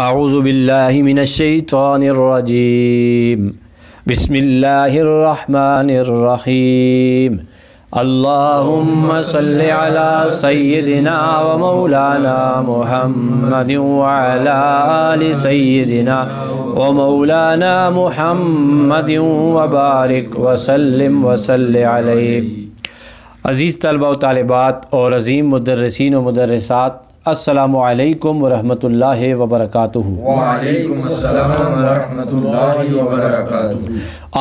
आउज़बिल्लिमिनशैतरजीम बसमीम अल्लाहुम्म सल्लि अला सय्यदिना व मौलाना मुहम्मद व अला आलि सय्यदिना व मौलाना मुहम्मद व बारिक व सल्लिम व सल्लि अलैहि अज़ीज़ तलबा व तालिबात और अज़ीम मदरसिन व मदरसात असलकम वरहमल वबरक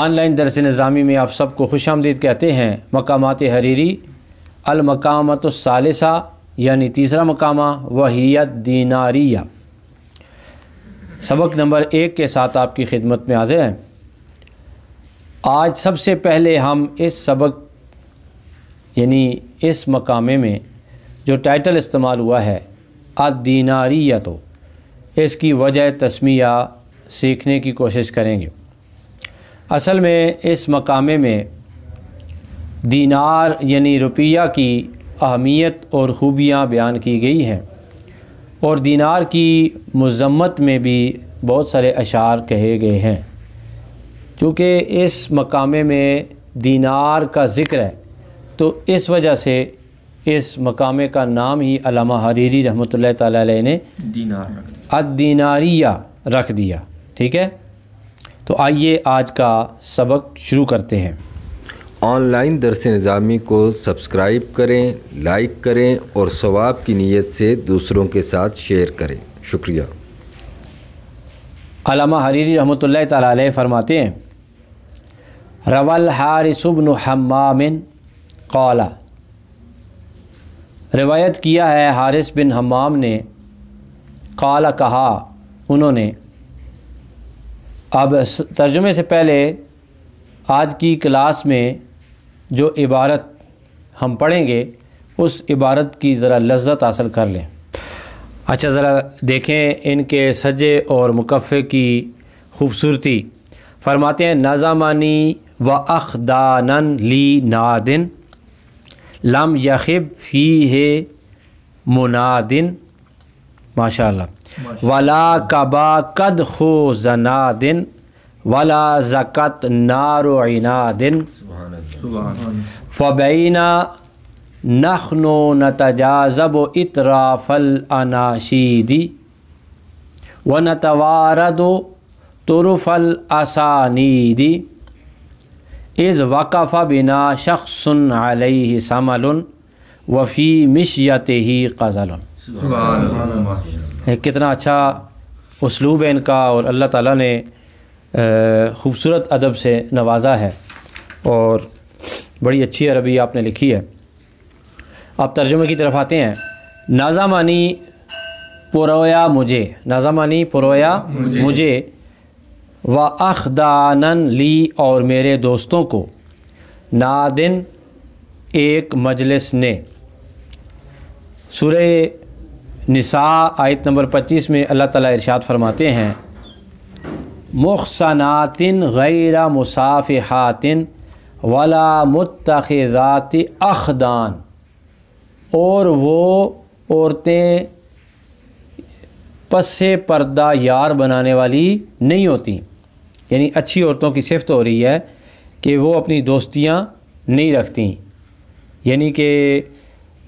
ऑनलाइन दरस नज़ामी में आप सबको खुश आमदीद कहते हैं मकामात हरीरी अलमकामत सालिसा यानी तीसरा मकामा वहीत दीनारिया सबक नंबर एक के साथ आपकी खिदमत में हाजिर हैं आज सबसे पहले हम इस सबक यानी इस मकामे में जो टाइटल इस्तेमाल हुआ है अदीनारिया तो इसकी वजह तस्मिया सीखने की कोशिश करेंगे असल में इस मकामे में दीनार यानी रुपया की अहमियत और ख़ूबियाँ बयान की गई हैं और दीनार की मज़म्मत में भी बहुत सारे अशार कहे गए हैं चूँकि इस मकामे में दीनार का ज़िक्र है तो इस वजह से इस मकामे का नाम ही अलामा हरीरी रहमत ला ने दीनार रख दिया ठीक है तो आइए आज का सबक शुरू करते हैं ऑनलाइन दरस नज़ामी को सब्सक्राइब करें लाइक करें और सवाब की नीयत से दूसरों के साथ शेयर करें शुक्रिया अलामा हरीरी रहमत ला फरमाते हैं रवल हारिसबन हमामिन कौला रिवायत किया है हारिस बिन हमाम ने काला कहा उन्होंने अब तर्जुमे से पहले आज की क्लास में जो इबारत हम पढ़ेंगे उस इबारत की ज़रा लज्जत हासिल कर लें अच्छा ज़रा देखें इनके सजे और मुकफ़े की खूबसूरती फरमाते हैं नाजामानी व दानन ली नादिन लम यखब फ़ी है मुनादिन माशा वला कबा कद खो जनादिन वला ज़क़त नारोनादिन फ़बैना नखनो न तजाज़ब फल अनाशीदी व न तवारद तुरफ़ल असानीदी इज़ वाक़ाफ़ा बिना शख्सन वफ़ी समल वफ़ी ते ही गज़ल कितना अच्छा उसलूब है इनका और अल्लाह ताला ने ख़ूबसूरत अदब से नवाजा है और बड़ी अच्छी अरबी आपने लिखी है आप तर्जुमे की तरफ आते हैं नाजामानी पुरोया मुझे नाजामानी पुरोया मुझे, मुझे व अखदानन ली और मेरे दोस्तों को नादिन एक मजलिस ने सुरे निसा आयत नंबर 25 में अल्लाह ताला इरशाद फरमाते हैं मुखसनातिन गैर मुसाफ़ातिन वला मुतख़ात अखदान और वो औरतें पसे पर्दा यार बनाने वाली नहीं होती यानी अच्छी औरतों की सिफत हो रही है कि वो अपनी दोस्तियाँ नहीं रखती यानी कि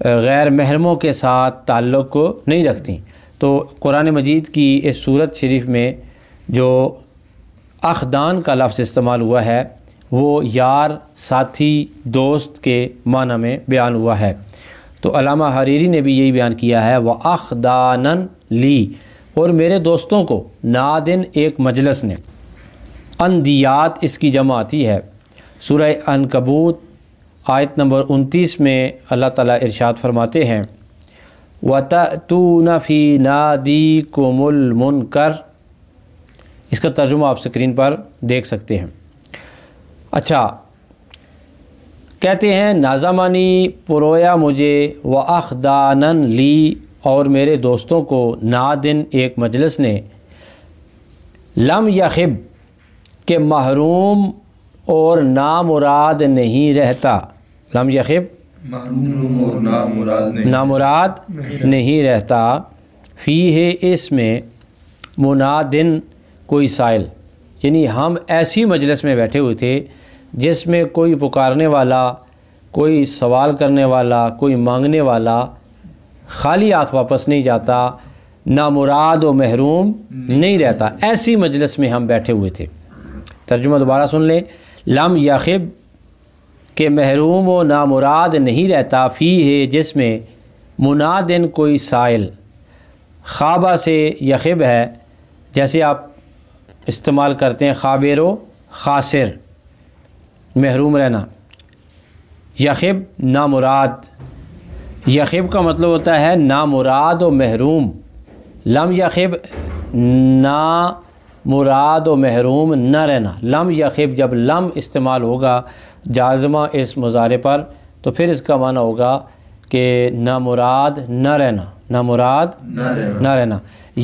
गैर महरमों के साथ ताल्लुक़ को नहीं रखती तो कुरान मजीद की इस सूरत शरीफ में जो अखदान का लफ्ज़ इस्तेमाल हुआ है वो यार साथी दोस्त के माना में बयान हुआ है तो अलामा हरीरी ने भी यही बयान किया है वह अखदानन ली और मेरे दोस्तों को नादिन एक मजलस ने अनदियात इसकी जमा आती है सूरह अनकबूत आयत नंबर उनतीस में अल्लाह ताला इरशाद फरमाते हैं ना दी नादी मुन कर इसका तर्जुमा आप स्क्रीन पर देख सकते हैं अच्छा कहते हैं नाजामानी पुरोया मुझे व अखदानन ली और मेरे दोस्तों को ना दिन एक मजलस ने लम या खिब कि महरूम और नामुराद नहीं रहता लम नाम नामुराद नहीं रहता फ़ी है इसमें मुनादिन कोई साइल यानी हम ऐसी मजलिस में बैठे हुए थे जिसमें कोई पुकारने वाला कोई सवाल करने वाला कोई मांगने वाला खाली हाथ वापस नहीं जाता ना मुराद व महरूम नहीं रहता ऐसी मजलिस में हम बैठे हुए थे तर्जुमा दोबारा सुन लें लम याखिब के महरूम व नामुराद नहीं रहता फ़ी है जिसमें मुनादिन कोई साइल ख़ाबा से यखिब है जैसे आप इस्तेमाल करते हैं ख़ाबिर खासिर महरूम रहना यखिब नामुराद यखिब का मतलब होता है नामुराद व महरूम लम यखिब ना मुराद व महरूम न रहना लम खिब जब लम इस्तेमाल होगा जाजमा इस मुजारे पर तो फिर इसका माना होगा कि ना मुराद न रहना ना मुराद न रहना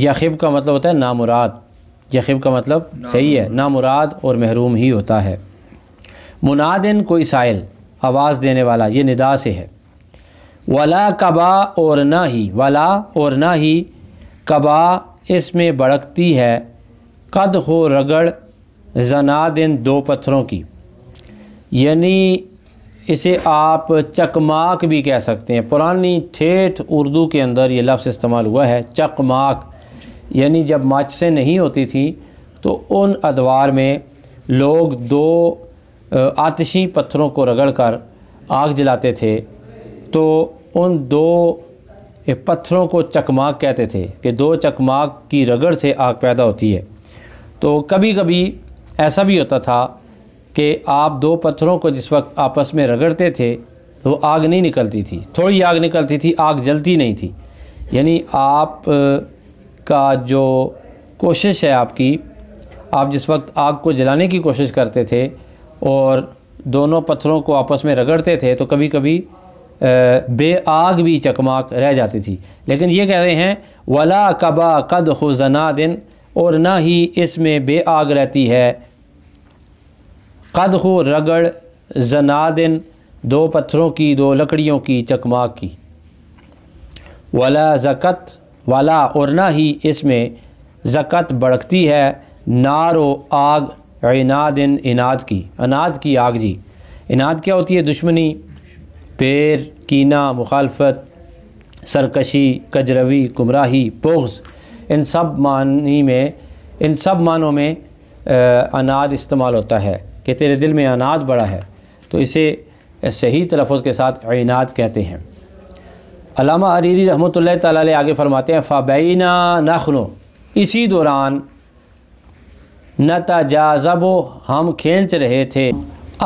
यखिब का मतलब होता है ना मुराद यखिब का मतलब सही है ना मुराद और महरूम ही होता है मुनादिन कोई साइल आवाज़ देने वाला ये निदा से है वला कबा और ना ही वला और ना ही कबा इसमें भड़कती है कद हो रगड़ जना दिन दो पत्थरों की यानी इसे आप चकमाक भी कह सकते हैं पुरानी ठेठ उर्दू के अंदर ये लफ्ज़ इस्तेमाल हुआ है चकमाक यानी जब माचसें नहीं होती थी तो उन अदवार में लोग दो आतिशी पत्थरों को रगड़ कर आग जलाते थे तो उन दो पत्थरों को चकमाक कहते थे कि दो चकमाक की रगड़ से आग पैदा होती है तो कभी कभी ऐसा भी होता था कि आप दो पत्थरों को जिस वक्त आपस में रगड़ते थे तो आग नहीं निकलती थी थोड़ी आग निकलती थी आग जलती नहीं थी यानी आप का जो कोशिश है आपकी आप जिस वक्त आग को जलाने की कोशिश करते थे और दोनों पत्थरों को आपस में रगड़ते थे तो कभी कभी बे आग भी चकमाक रह जाती थी लेकिन ये कह रहे हैं वला कबा कद हो जना दिन और ना ही इसमें बे आग रहती है कदखो रगड़ जनादिन दो पत्थरों की दो लकड़ियों की चकमा की वाला ज़क़त वाला और ना ही इसमें ज़क़त बढ़कती है व आग इनादिन इनाद की अनाद की आग जी इनाद क्या होती है दुश्मनी पैर कीना मुखालफत सरकशी कजरवी गुमराही पोग्स इन सब मानी में इन सब मानों में आ, अनाज इस्तेमाल होता है कि तेरे दिल में अनाज बड़ा है तो इसे सही तलफ़ के साथ अनाज कहते हैं अलामा अरीरी रहमत ताली आगे फरमाते हैं फ़ाबीना नखनो इसी दौरान न तजाजब हम खींच रहे थे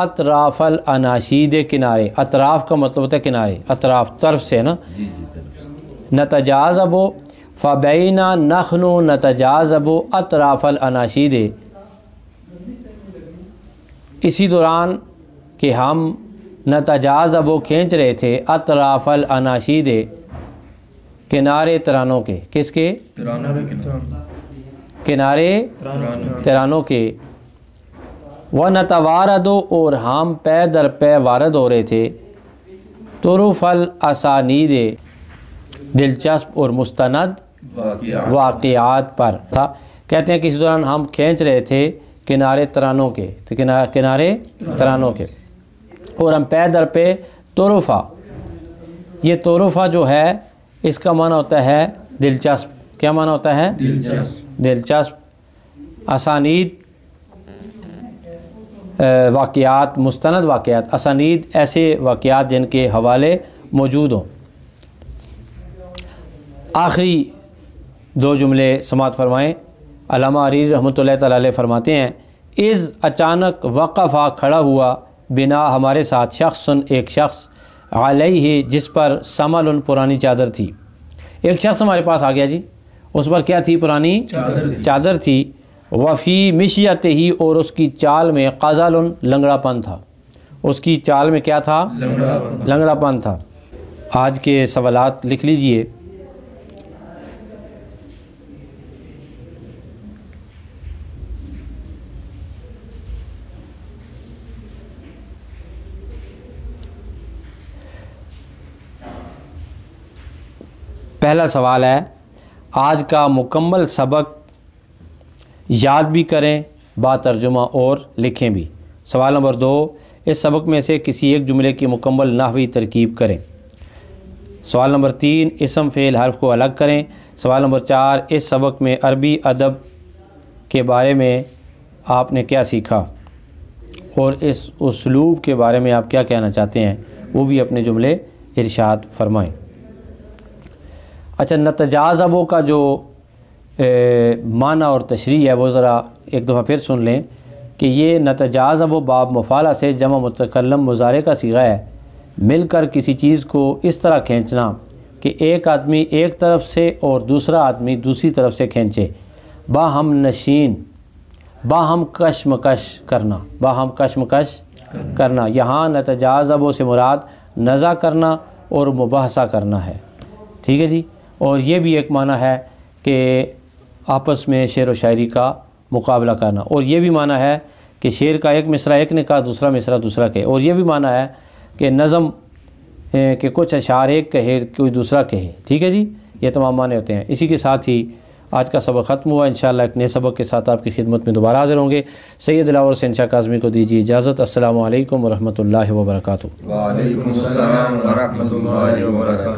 अतराफ़ल अनाशीद किनारे अतराफ़ का मतलब होता है किनारे अतराफ़ तरफ से ना न तजाजब फ़बैना नखन नतजाज़ब अतराफ़ल अनाशीदे इसी दौरान कि हम नतजाज़ब खींच रहे थे अतराफ़ल अनाशीदे किनारे तरानों के किसके किनारे तरानों के व नतवारद और हम पै दर पै वारद हो रहे थे तुरुफल असानीदे दिलचस्प और मुस्तनद वाकियात पर था कहते हैं कि इस दौरान हम खींच रहे थे किनारे तरानों के तो किनारे किनारे तरानों के और हम पैदल पे तोरफा ये तोरफा जो है इसका माना होता है दिलचस्प क्या माना होता है दिलचस्प दिलचस्प असानीद वाक़ात मुस्ंद वाक़ात असानीद ऐसे वाक़ात जिनके हवाले मौजूद हों आखिरी दो जुमले समात फरमाएँ अलामा अरीर रहमत फरमाते हैं इज़ अचानक वक़ा खड़ा हुआ बिना हमारे साथ शख्स एक शख्स आलई ही जिस पर समल उन पुरानी चादर थी एक शख्स हमारे पास आ गया जी उस पर क्या थी पुरानी चादर थी, थी। वफ़ी मिशियात ही और उसकी चाल में काजल लंगड़ापन था उसकी चाल में क्या था लंगड़ापन था आज के सवालत लिख लीजिए पहला सवाल है आज का मुकम्मल सबक याद भी करें बातर्जुमा और लिखें भी सवाल नंबर दो इस सबक में से किसी एक जुमले की मुकम्मल नाहवी तरकीब करें सवाल नंबर तीन इसम फ़ेल हर्फ को अलग करें सवाल नंबर चार इस सबक में अरबी अदब के बारे में आपने क्या सीखा और इस उसलूब के बारे में आप क्या कहना चाहते हैं वो भी अपने जुमले इरशाद फरमाएँ अच्छा नतजाज़बों का जो माना और तशरी है वो ज़रा एक दफ़ा फिर सुन लें कि ये नतजाज़ब बाब मफाला से जमा मतकलम मुजारे का सीगा है मिलकर किसी चीज़ को इस तरह खींचना कि एक आदमी एक तरफ से और दूसरा आदमी दूसरी तरफ से खींचे बाहम नशीन बाहम कशमकश करना बाहम कशमकश करना यहाँ नतजाज़बों से मुराद नज़ा करना और मुबासा करना है ठीक है जी और ये भी एक माना है कि आपस में शेर व शायरी का मुकाबला करना और ये भी माना है कि शेर का एक मिसरा एक ने कहा दूसरा मिसरा दूसरा कहे और ये भी माना है कि नज़म के कुछ अशार एक कहे कोई दूसरा कहे ठीक है जी ये तमाम माने होते हैं इसी के साथ ही आज का सबक ख़त्म हुआ इन एक नए सबक के साथ आपकी खिदमत में दोबारा हाजिर होंगे सैद लावर से इनशा काजमी को दीजिए इजाज़त असल वरहमल वर्क